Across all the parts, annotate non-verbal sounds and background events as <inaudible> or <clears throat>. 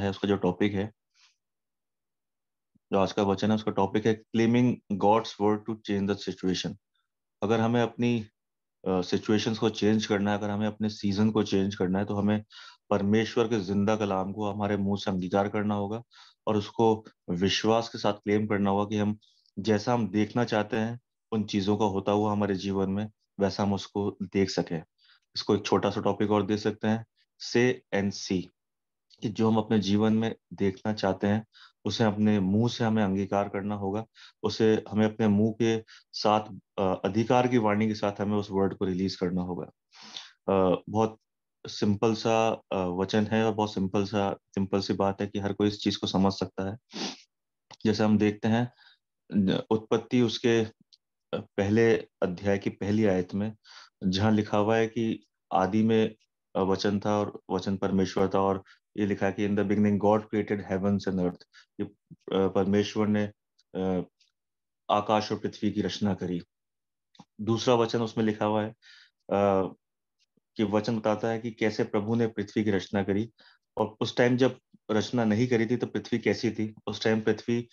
है उसका जो टॉपिक है जो आज का वचन है उसका टॉपिक है claiming God's word to change the situation अगर हमें अपनी सिचुएशंस uh, को चेंज करना है अगर हमें अपने सीजन को चेंज करना है तो हमें परमेश्वर के जिंदा कलाम को हमारे मुंह से अंगीकार करना होगा और उसको विश्वास के साथ क्लेम करना होगा कि हम जैसा हम देखना चाहते हैं उन चीजों का होता हुआ हमारे जीवन में वैसा हम उसको देख सकें इसको एक छोटा सा टॉपिक और दे सकते हैं से एंड सी कि जो हम अपने जीवन में देखना चाहते हैं उसे अपने मुंह से हमें अंगीकार करना होगा उसे हमें अपने मुंह के साथ अधिकार की वाणी के साथ हमें उस वर्ड को रिलीज करना होगा बहुत सिंपल सा वचन है और बहुत सिंपल सा सिंपल सी बात है कि हर कोई इस चीज को समझ सकता है जैसे हम देखते हैं उत्पत्ति उसके पहले अध्याय की पहली आयत में जहां लिखा हुआ है कि आदि में वचन था और वचन परमेश्वर था और ये लिखा कि in the beginning God created heavens and earth ये परमेश्वर ने आकाश और पृथ्वी की रचना करी दूसरा वचन उसमें लिखा हुआ है कि वचन बताता है कि कैसे प्रभु ने पृथ्वी की रचना करी और उस टाइम जब रचना नहीं करी थी तो पृथ्वी कैसी थी उस टाइम पृथ्वी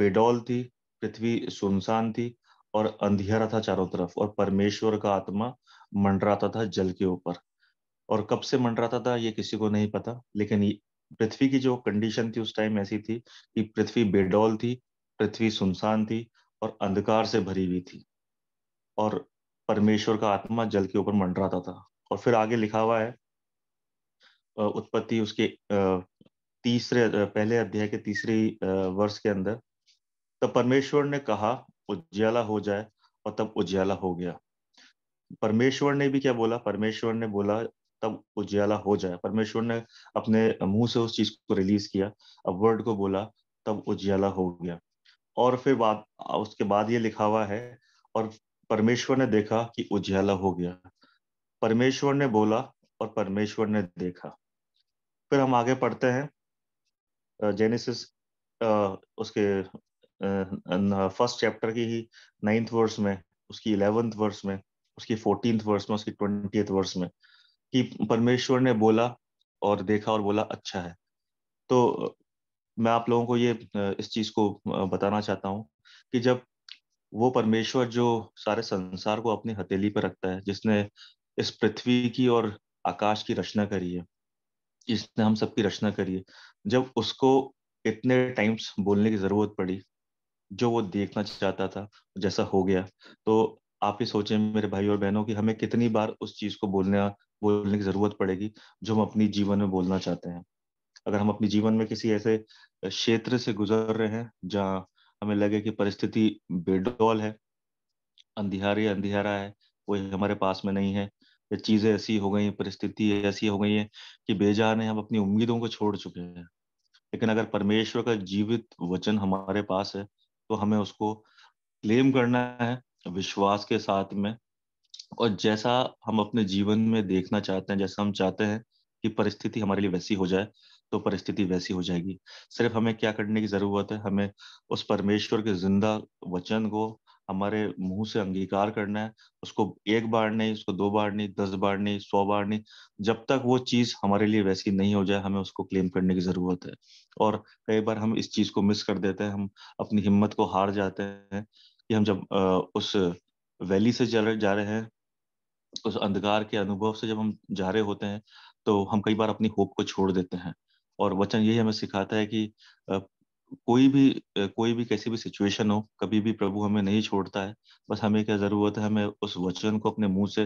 बेडौल थी पृथ्वी सुनसान थी और अंधेरा था चारों तरफ और परमेश्वर का आत्मा मंडराता था जल के ऊपर और कब से मंडराता था ये किसी को नहीं पता लेकिन पृथ्वी की जो कंडीशन थी उस टाइम ऐसी थी कि पृथ्वी बेडौल थी पृथ्वी सुनसान थी और अंधकार से भरी हुई थी और परमेश्वर का आत्मा जल के ऊपर मंडराता था और फिर आगे लिखा हुआ है उत्पत्ति उसके तीसरे पहले अध्याय के तीसरे वर्ष के अंदर तब परमेश्वर ने कहा उज्याला हो जाए और तब उज्याला हो गया परमेश्वर ने भी क्या बोला परमेश्वर ने बोला तब उजियाला हो जाए परमेश्वर ने अपने मुंह से उस चीज को रिलीज किया अब वर्ड को बोला तब उजियाला हो गया और फिर बाद उसके बाद ये लिखा हुआ है और परमेश्वर ने देखा कि उजियाला हो गया परमेश्वर ने बोला और परमेश्वर ने देखा फिर हम आगे पढ़ते हैं जेनेसिस उसके फर्स्ट चैप्टर की ही नाइन्थ वर्स में उसकी इलेवेंथ वर्स में उसकी फोर्टीन वर्स में उसकी ट्वेंटी वर्स में कि परमेश्वर ने बोला और देखा और बोला अच्छा है तो मैं आप लोगों को ये इस चीज को बताना चाहता हूँ कि जब वो परमेश्वर जो सारे संसार को अपनी हथेली पर रखता है जिसने इस पृथ्वी की और आकाश की रचना करी है जिसने हम सबकी रचना करी है जब उसको इतने टाइम्स बोलने की जरूरत पड़ी जो वो देखना चाहता था जैसा हो गया तो आप ही सोचें मेरे भाई और बहनों की हमें कितनी बार उस चीज को बोलने बोलने की जरूरत पड़ेगी जो हम अपनी जीवन में बोलना चाहते हैं अगर हम अपने जीवन में किसी ऐसे क्षेत्र से गुजर रहे हैं जहाँ हमें लगे कि परिस्थिति बेडौल है अंधियारी अंधियारा है कोई हमारे पास में नहीं है या चीजें ऐसी हो गई परिस्थिति ऐसी हो गई है कि बेजान है हम अपनी उम्मीदों को छोड़ चुके हैं लेकिन अगर परमेश्वर का जीवित वचन हमारे पास है तो हमें उसको क्लेम करना है विश्वास के साथ में और जैसा हम अपने जीवन में देखना चाहते हैं जैसा हम चाहते हैं कि परिस्थिति हमारे लिए वैसी हो जाए तो परिस्थिति वैसी हो जाएगी सिर्फ हमें क्या करने की जरूरत है हमें उस परमेश्वर के जिंदा वचन को हमारे मुंह से अंगीकार करना है उसको एक बार नहीं उसको दो बार नहीं दस बार नहीं सौ बार नहीं जब तक वो चीज हमारे लिए वैसी नहीं हो जाए हमें उसको क्लेम करने की जरूरत है और कई बार हम इस चीज को मिस कर देते हैं हम अपनी हिम्मत को हार जाते हैं कि हम जब उस वैली से जा रहे हैं उस अंधकार के अनुभव से जब हम जा रहे होते हैं तो हम कई बार अपनी होप को छोड़ देते हैं और वचन यही हमें सिखाता है कि कोई भी कोई भी कैसी भी सिचुएशन हो कभी भी प्रभु हमें नहीं छोड़ता है बस हमें क्या जरूरत है हमें उस वचन को अपने मुंह से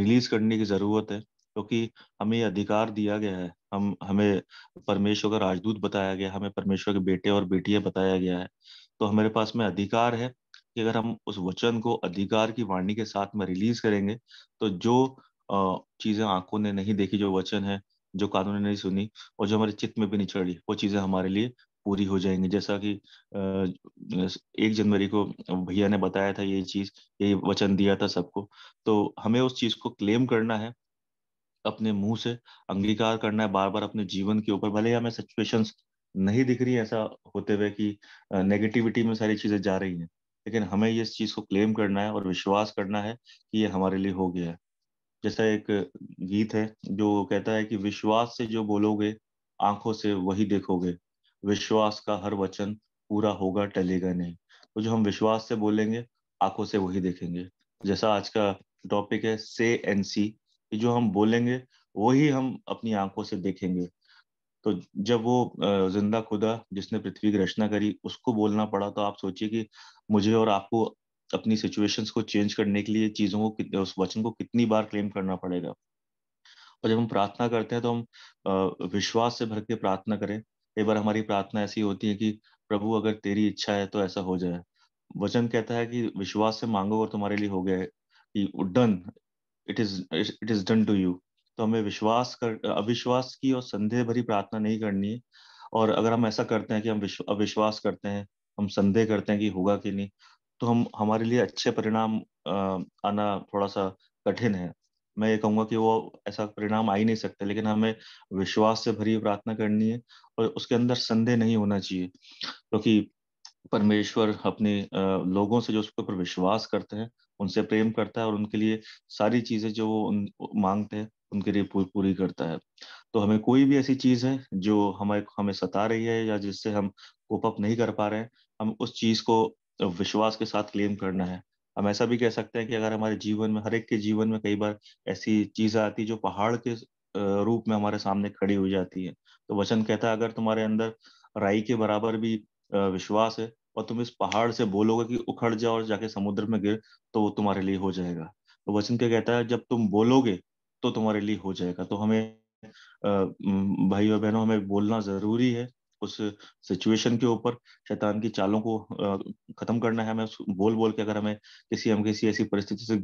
रिलीज करने की जरूरत है क्योंकि तो हमें अधिकार दिया गया है हम हमें परमेश्वर का राजदूत बताया गया हमें परमेश्वर के बेटे और बेटियां बताया गया है तो हमारे पास में अधिकार है कि अगर हम उस वचन को अधिकार की वाणी के साथ में रिलीज करेंगे तो जो चीजें आंखों ने नहीं देखी जो वचन है जो कानून ने नहीं सुनी और जो हमारे चित्त में भी नहीं चढ़ी वो चीजें हमारे लिए पूरी हो जाएंगी जैसा कि एक जनवरी को भैया ने बताया था ये चीज ये वचन दिया था सबको तो हमें उस चीज को क्लेम करना है अपने मुंह से अंगीकार करना है बार बार अपने जीवन के ऊपर भले ही हमें सिचुएशंस नहीं दिख रही ऐसा होते हुए कि नेगेटिविटी में सारी चीजें जा रही हैं लेकिन हमें इस चीज़ को क्लेम करना है और विश्वास करना है कि ये हमारे लिए हो गया है जैसा एक गीत है जो कहता है कि विश्वास से जो बोलोगे आंखों से वही देखोगे विश्वास का हर वचन पूरा होगा टलेगा नहीं तो जो हम विश्वास से बोलेंगे आंखों से वही देखेंगे जैसा आज का टॉपिक है से एन सी जो हम बोलेंगे वही हम अपनी आंखों से देखेंगे तो जब वो जिंदा खुदा जिसने पृथ्वी की रचना करी उसको बोलना पड़ा तो आप सोचिए कि मुझे और आपको अपनी सिचुएशंस को चेंज करने के लिए चीज़ों को उस वचन को कितनी बार क्लेम करना पड़ेगा और जब हम प्रार्थना करते हैं तो हम विश्वास से भर के प्रार्थना करें एक बार हमारी प्रार्थना ऐसी होती है कि प्रभु अगर तेरी इच्छा है तो ऐसा हो जाए वचन कहता है कि विश्वास से मांगो और तुम्हारे लिए हो गया कि done it is it is done to you तो हमें विश्वास कर अविश्वास की और संदेह भरी प्रार्थना नहीं करनी है और अगर हम ऐसा करते हैं कि हम अविश्वास करते हैं हम संदेह करते हैं कि होगा कि नहीं तो हम हमारे लिए अच्छे परिणाम आना थोड़ा सा कठिन है मैं ये कहूंगा कि वो ऐसा परिणाम आ ही नहीं सकते लेकिन हमें विश्वास से भरी प्रार्थना करनी है और उसके अंदर संदेह नहीं होना चाहिए क्योंकि तो परमेश्वर अपने लोगों से जो उसके ऊपर विश्वास करते हैं उनसे प्रेम करता है और उनके लिए सारी चीजें जो वो मांगते हैं उनके लिए पूरी करता है तो हमें कोई भी ऐसी चीज है जो हमें हमें सता रही है या जिससे हम कोप अप नहीं कर पा रहे हैं हम उस चीज को विश्वास के साथ क्लेम करना है हम ऐसा भी कह सकते हैं कि अगर हमारे जीवन में हर एक के जीवन में कई बार ऐसी चीज आती है जो पहाड़ के रूप में हमारे सामने खड़ी हो जाती है तो वचन कहता है अगर तुम्हारे अंदर राई के बराबर भी विश्वास है और तुम इस पहाड़ से बोलोगे कि उखड़ जाओ और जाके समुद्र में गिर तो वो तुम्हारे लिए हो जाएगा तो वचन क्या कहता है जब तुम बोलोगे तो तुम्हारे लिए हो जाएगा तो हमें भाई और बहनों हमें बोलना जरूरी है उस सिचुएशन के ऊपर शैतान की चालों को खत्म करना है हमें बोल बोल के अगर हमें किसी हम किसी ऐसी परिस्थिति से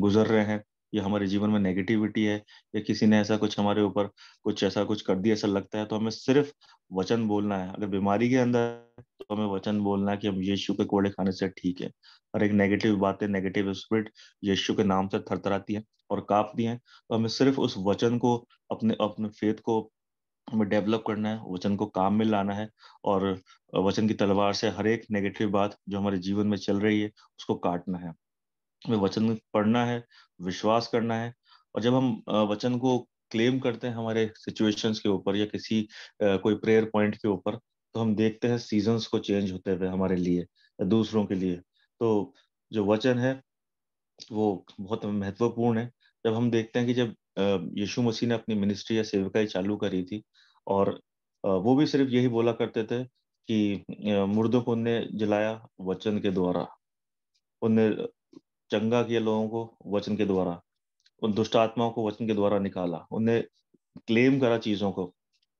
गुजर रहे हैं या हमारे जीवन में नेगेटिविटी है या किसी ने ऐसा कुछ हमारे ऊपर कुछ ऐसा कुछ कर दिया ऐसा लगता है तो हमें सिर्फ वचन बोलना है अगर बीमारी के अंदर तो हमें वचन बोलना है कि हम यीशु के कोड़े खाने से ठीक है और एक नेगेटिव बातें नेगेटिव स्पिरिट यीशु के नाम से थरथराती है और कांपती है तो हमें सिर्फ उस वचन को अपने अपने फेथ को हमें डेवलप करना है वचन को काम में लाना है और वचन की तलवार से हर एक नेगेटिव बात जो हमारे जीवन में चल रही है उसको काटना है हमें वचन पढ़ना है विश्वास करना है और जब हम वचन को क्लेम करते हैं हमारे सिचुएशंस के ऊपर या किसी कोई प्रेयर पॉइंट के ऊपर तो हम देखते हैं सीजन्स को चेंज होते हुए हमारे लिए दूसरों के लिए तो जो वचन है वो बहुत महत्वपूर्ण है जब हम देखते हैं कि जब यीशु मसीह ने अपनी मिनिस्ट्री या सेविकाई चालू करी थी और वो भी सिर्फ यही बोला करते थे कि मुर्दों को उनने जलाया वचन के द्वारा उनने चंगा किया लोगों को वचन के द्वारा उन दुष्ट आत्माओं को वचन के द्वारा निकाला उनने क्लेम करा चीजों को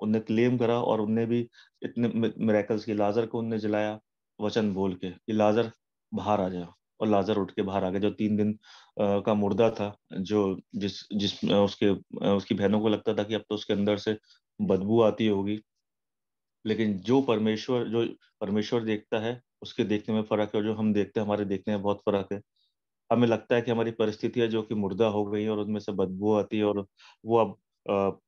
उनने क्लेम करा और उनने भी इतने मेरेकल्स की लाजर को उनने जलाया वचन बोल के कि लाजर बाहर आ जाओ और लाजर उठ के बाहर आ गया जो तीन दिन का मुर्दा था जो जिस जिस उसके उसकी बहनों को लगता था कि अब तो उसके अंदर से बदबू आती होगी लेकिन जो परमेश्वर जो परमेश्वर देखता है उसके देखने में फर्क है और जो हम देखते हैं हमारे देखने में बहुत फर्क है हमें लगता है कि हमारी परिस्थितियां जो कि मुर्दा हो गई और उनमें से बदबू आती है और वो अब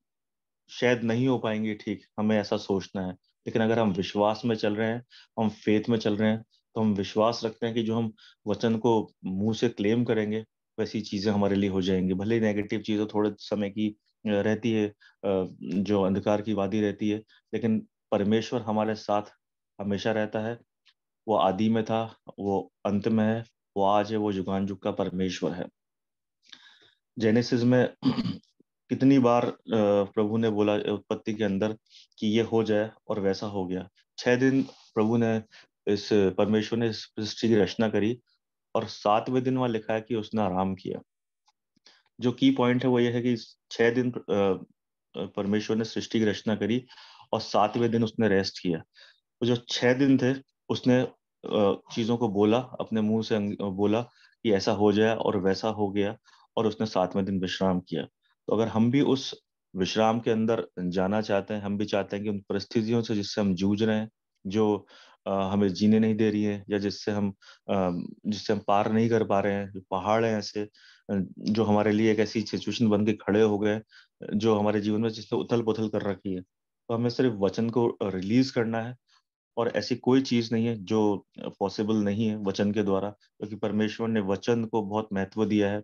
शायद नहीं हो पाएंगी ठीक हमें ऐसा सोचना है लेकिन अगर हम विश्वास में चल रहे हैं हम फेथ में चल रहे हैं तो हम विश्वास रखते हैं कि जो हम वचन को मुंह से क्लेम करेंगे वैसी चीजें हमारे लिए हो जाएंगी भले नेगेटिव चीजें थोड़े समय की रहती है जो अंधकार की वादी रहती है लेकिन परमेश्वर हमारे साथ हमेशा रहता है वो आदि में था वो अंत में है वो आज है वो युगान युग का परमेश्वर है जेनेसिस में <clears throat> कितनी बार प्रभु ने बोला उत्पत्ति के अंदर कि ये हो जाए और वैसा हो गया छह दिन प्रभु ने इस परमेश्वर ने इस सृष्टि की रचना करी और सातवें दिन वहां लिखा है कि उसने आराम किया जो की पॉइंट है वो ये है कि छह दिन परमेश्वर ने सृष्टि की रचना करी और सातवें दिन उसने रेस्ट किया वो जो छह दिन थे उसने चीज़ों को बोला अपने मुंह से बोला कि ऐसा हो जाए और वैसा हो गया और उसने सातवें दिन विश्राम किया तो अगर हम भी उस विश्राम के अंदर जाना चाहते हैं हम भी चाहते हैं कि उन परिस्थितियों से जिससे हम जूझ रहे हैं जो हमें जीने नहीं दे रही है या जिससे हम जिससे हम पार नहीं कर पा रहे हैं जो पहाड़ हैं ऐसे जो हमारे लिए एक ऐसी सिचुएशन बन के खड़े हो गए जो हमारे जीवन में जिसने उथल पुथल कर रखी है तो हमें सिर्फ वचन को रिलीज करना है और ऐसी कोई चीज नहीं है जो पॉसिबल नहीं है वचन के द्वारा क्योंकि तो परमेश्वर ने वचन को बहुत महत्व दिया है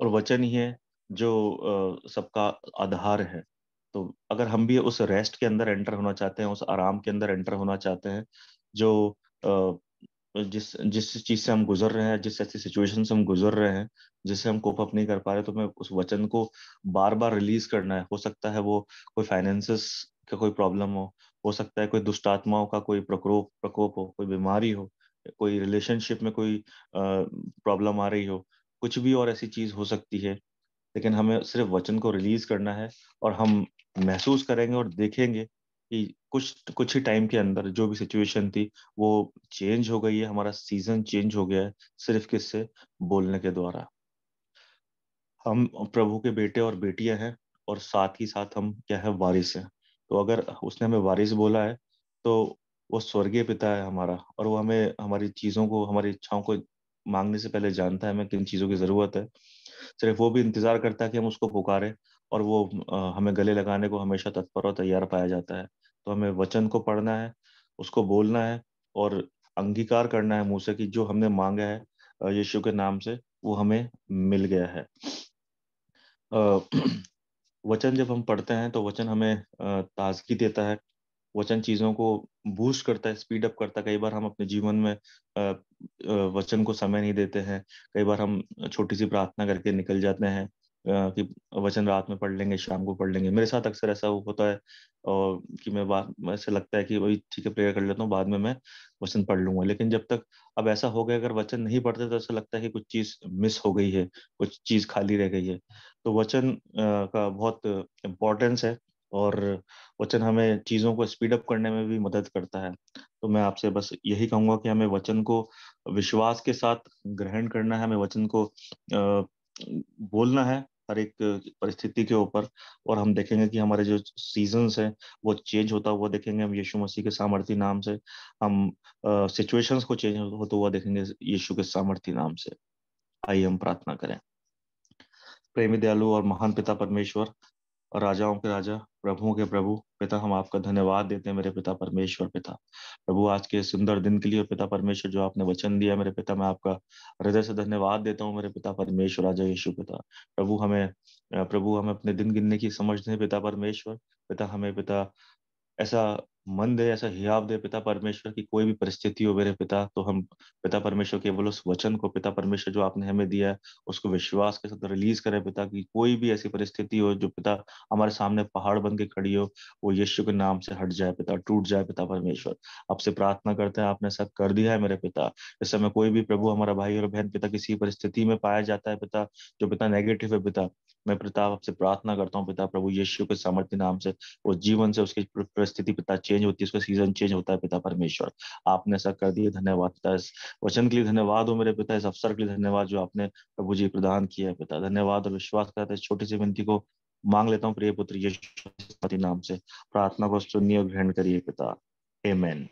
और वचन ही है जो सबका आधार है तो अगर हम भी उस रेस्ट के अंदर एंटर होना चाहते हैं उस आराम के अंदर एंटर होना चाहते हैं जो जिस जिस चीज से हम गुजर रहे हैं जिस ऐसी सिचुएशन से हम गुजर रहे हैं जिससे हम कोप अप नहीं कर पा रहे तो हमें उस वचन को बार बार रिलीज करना है हो सकता है वो कोई फाइनेंसिस का कोई प्रॉब्लम हो हो सकता है कोई दुष्ट आत्माओं का कोई प्रकोप प्रकोप हो कोई बीमारी हो कोई रिलेशनशिप में कोई प्रॉब्लम आ रही हो कुछ भी और ऐसी चीज हो सकती है लेकिन हमें सिर्फ वचन को रिलीज करना है और हम महसूस करेंगे और देखेंगे कि कुछ कुछ ही टाइम के अंदर जो भी सिचुएशन थी वो चेंज हो गई है हमारा सीजन चेंज हो गया है सिर्फ किससे बोलने के द्वारा हम प्रभु के बेटे और बेटियां हैं और साथ ही साथ हम क्या है वारिस हैं तो अगर उसने हमें वारिस बोला है तो वो स्वर्गीय पिता है हमारा और वो हमें हमारी चीज़ों को हमारी इच्छाओं को मांगने से पहले जानता है हमें किन चीज़ों की ज़रूरत है सिर्फ वो भी इंतज़ार करता है कि हम उसको पुकारें और वो हमें गले लगाने को हमेशा तत्पर और तैयार पाया जाता है तो हमें वचन को पढ़ना है उसको बोलना है और अंगीकार करना है मुंह से कि जो हमने मांगा है यीशु के नाम से वो हमें मिल गया है वचन जब हम पढ़ते हैं तो वचन हमें ताजगी देता है वचन चीज़ों को बूस्ट करता है स्पीड अप करता है कई बार हम अपने जीवन में वचन को समय नहीं देते हैं कई बार हम छोटी सी प्रार्थना करके निकल जाते हैं कि वचन रात में पढ़ लेंगे शाम को पढ़ लेंगे मेरे साथ अक्सर ऐसा होता है और कि मैं बात ऐसे लगता है कि वही ठीक है प्रेयर कर लेता हूँ बाद में मैं वचन पढ़ लूंगा लेकिन जब तक अब ऐसा हो गया अगर वचन नहीं पढ़ते तो ऐसा लगता है कि कुछ चीज मिस हो गई है कुछ चीज खाली रह गई है तो वचन का बहुत इम्पोर्टेंस है और वचन हमें चीज़ों को स्पीड अप करने में भी मदद करता है तो मैं आपसे बस यही कहूँगा कि हमें वचन को विश्वास के साथ ग्रहण करना है हमें वचन को बोलना है हर एक परिस्थिति के ऊपर और हम देखेंगे कि हमारे जो सीजन्स हैं वो चेंज होता हुआ देखेंगे हम यीशु मसीह के सामर्थी नाम से हम सिचुएशंस को चेंज होता तो हुआ देखेंगे यीशु के सामर्थी नाम से आइए हम प्रार्थना करें प्रेमी दयालु और महान पिता परमेश्वर और राजाओं के राजा प्रभुओं के प्रभु पिता हम आपका धन्यवाद देते हैं मेरे पिता परमेश्वर पिता प्रभु आज के सुंदर दिन के लिए पिता परमेश्वर जो आपने वचन दिया मेरे पिता मैं आपका हृदय से धन्यवाद देता हूँ मेरे पिता परमेश्वर राजा यीशु पिता प्रभु हमें प्रभु हमें अपने दिन गिनने की समझ दें पिता परमेश्वर पिता हमें पिता ऐसा मंद है ऐसा हिहाब दे पिता परमेश्वर की कोई भी परिस्थिति हो मेरे पिता तो हम पिता परमेश्वर केवल उस वचन को पिता परमेश्वर जो आपने हमें दिया है उसको विश्वास के साथ रिलीज करें पिता की कोई भी ऐसी परिस्थिति हो जो पिता हमारे सामने पहाड़ बन के खड़ी हो वो यीशु के नाम से हट जाए पिता टूट जाए पिता परमेश्वर आपसे प्रार्थना करते हैं आपने ऐसा कर दिया है मेरे पिता इस समय कोई भी प्रभु हमारा भाई और बहन पिता किसी परिस्थिति में पाया जाता है पिता जो पिता नेगेटिव है पिता मैं प्रताप आपसे प्रार्थना करता हूँ पिता प्रभु यीशु के सामर्थ्य नाम से उस जीवन से उसकी परिस्थिति पिता चेंज होती है उसका सीजन चेंज होता है पिता परमेश्वर आपने ऐसा कर दिया धन्यवाद पिता इस वचन के लिए धन्यवाद हो मेरे पिता इस अवसर के लिए धन्यवाद जो आपने प्रभु जी प्रदान किया है पिता धन्यवाद और विश्वास करते हैं छोटी सी विनती को मांग लेता हूँ प्रिय पुत्र यीशु नाम से प्रार्थना को सुनिए और ग्रहण करिए पिता एमेन